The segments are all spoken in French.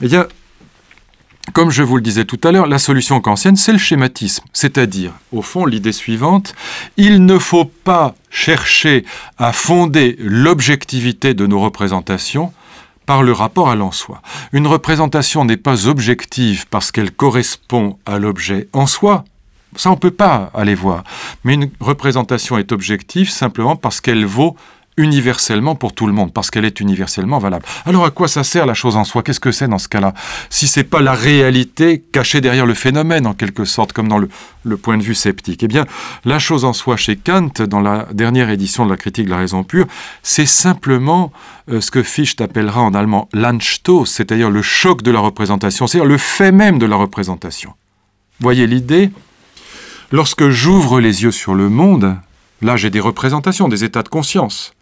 Eh bien, comme je vous le disais tout à l'heure, la solution kantienne, c'est le schématisme, c'est-à-dire, au fond, l'idée suivante, il ne faut pas chercher à fonder l'objectivité de nos représentations par le rapport à l'en soi. Une représentation n'est pas objective parce qu'elle correspond à l'objet en soi. Ça, on ne peut pas aller voir. Mais une représentation est objective simplement parce qu'elle vaut universellement pour tout le monde, parce qu'elle est universellement valable. Alors à quoi ça sert la chose en soi Qu'est-ce que c'est dans ce cas-là Si c'est pas la réalité cachée derrière le phénomène, en quelque sorte, comme dans le, point de vue sceptique. Eh bien, la chose en soi chez Kant, dans la dernière édition de la critique de la raison pure, c'est simplement euh, ce que Fichte appellera en allemand l'Anstoß, c'est-à-dire le choc de la représentation, c'est-à-dire le fait même de la représentation. Voyez l'idée Lorsque j'ouvre les yeux sur le monde, là j'ai des représentations, des états de conscience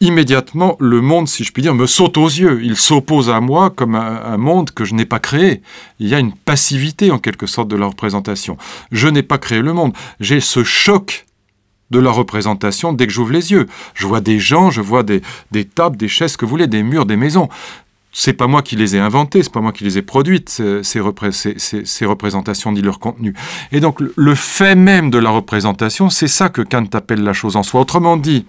immédiatement, le monde, si je puis dire, me saute aux yeux. Il s'oppose à moi comme un monde que je n'ai pas créé. Il y a une passivité, en quelque sorte, de la représentation. Je n'ai pas créé le monde. J'ai ce choc de la représentation dès que j'ouvre les yeux. Je vois des gens, je vois des, tables, des chaises, que vous voulez, des murs, des maisons c'est pas moi qui les ai inventées, c'est pas moi qui les ai produites, ces, ces, ces, représentations ni leur contenu. Et donc, le fait même de la représentation, c'est ça que Kant appelle la chose en soi. Autrement dit,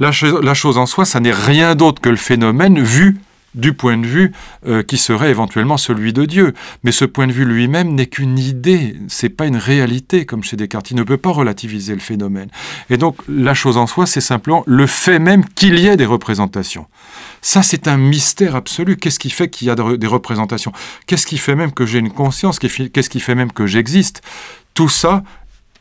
la, chose en soi, ça n'est rien d'autre que le phénomène vu du point de vue euh, qui serait éventuellement celui de Dieu. Mais ce point de vue lui-même n'est qu'une idée, c'est pas une réalité comme chez Descartes. Il ne peut pas relativiser le phénomène. Et donc la chose en soi, c'est simplement le fait même qu'il y ait des représentations. Ça, c'est un mystère absolu. Qu'est-ce qui fait qu'il y a des représentations Qu'est-ce qui fait même que j'ai une conscience Qu'est-ce qui fait même que j'existe Tout ça,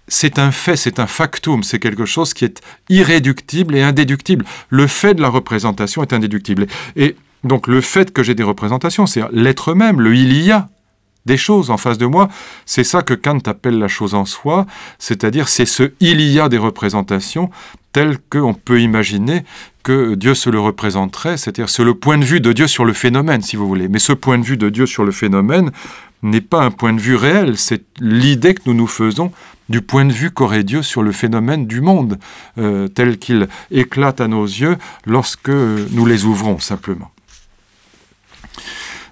c'est un fait, c'est un factum, c'est quelque chose qui est irréductible et indéductible. Le fait de la représentation est indéductible. Et donc le fait que j'ai des représentations, c'est l'être même, le il y a des choses en face de moi, c'est ça que Kant appelle la chose en soi, c'est-à-dire c'est ce il y a des représentations tel qu'on peut imaginer que Dieu se le représenterait, c'est-à-dire c'est le point de vue de Dieu sur le phénomène, si vous voulez. Mais ce point de vue de Dieu sur le phénomène n'est pas un point de vue réel, c'est l'idée que nous nous faisons du point de vue qu'aurait Dieu sur le phénomène du monde, euh, tel qu'il éclate à nos yeux lorsque nous les ouvrons simplement.